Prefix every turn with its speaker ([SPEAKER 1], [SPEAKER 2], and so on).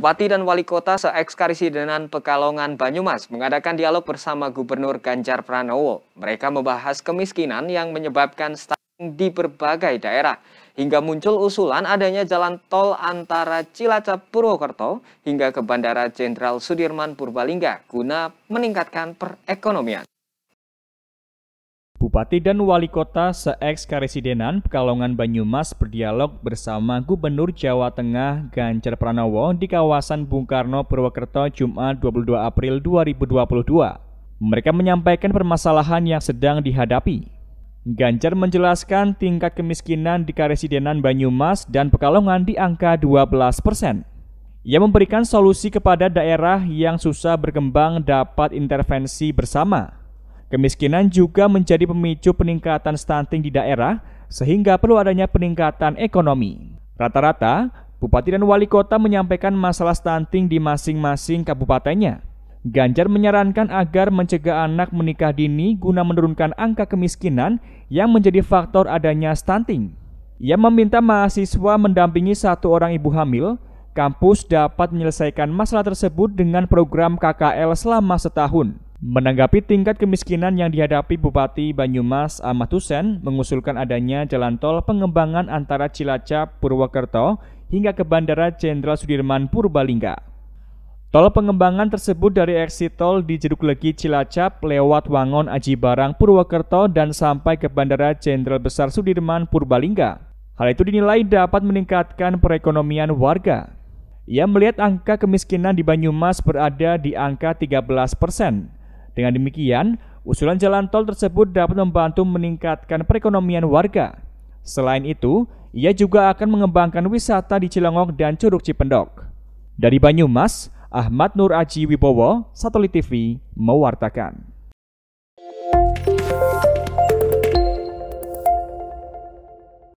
[SPEAKER 1] Bupati dan Wali Kota se-ekskarisidenan Pekalongan Banyumas mengadakan dialog bersama Gubernur Ganjar Pranowo. Mereka membahas kemiskinan yang menyebabkan stunting di berbagai daerah. Hingga muncul usulan adanya jalan tol antara Cilacap Purwokerto hingga ke Bandara Jenderal Sudirman Purbalingga guna meningkatkan perekonomian.
[SPEAKER 2] Bupati dan Wali Kota se eks Karesidenan Pekalongan Banyumas berdialog bersama Gubernur Jawa Tengah Ganjar Pranowo di kawasan Bung Karno Purwokerto Jumat 22 April 2022. Mereka menyampaikan permasalahan yang sedang dihadapi. Ganjar menjelaskan tingkat kemiskinan di Karesidenan Banyumas dan Pekalongan di angka 12 persen. Ia memberikan solusi kepada daerah yang susah berkembang dapat intervensi bersama. Kemiskinan juga menjadi pemicu peningkatan stunting di daerah, sehingga perlu adanya peningkatan ekonomi. Rata-rata, bupati dan wali kota menyampaikan masalah stunting di masing-masing kabupatennya. Ganjar menyarankan agar mencegah anak menikah dini guna menurunkan angka kemiskinan yang menjadi faktor adanya stunting. Ia meminta mahasiswa mendampingi satu orang ibu hamil, kampus dapat menyelesaikan masalah tersebut dengan program KKL selama setahun. Menanggapi tingkat kemiskinan yang dihadapi Bupati Banyumas Ahmad Hussein mengusulkan adanya jalan tol pengembangan antara Cilacap Purwokerto hingga ke Bandara Jenderal Sudirman Purbalingga. Tol pengembangan tersebut dari eksit tol di Jeruk Legi Cilacap lewat Wangon Aji Barang Purwokerto dan sampai ke Bandara Jenderal Besar Sudirman Purbalingga. Hal itu dinilai dapat meningkatkan perekonomian warga. Ia melihat angka kemiskinan di Banyumas berada di angka 13 persen. Dengan demikian, usulan jalan tol tersebut dapat membantu meningkatkan perekonomian warga. Selain itu, ia juga akan mengembangkan wisata di Cilongok dan Curug Cipendok. Dari Banyumas, Ahmad Nur Aji Wibowo, Satelit TV, mewartakan.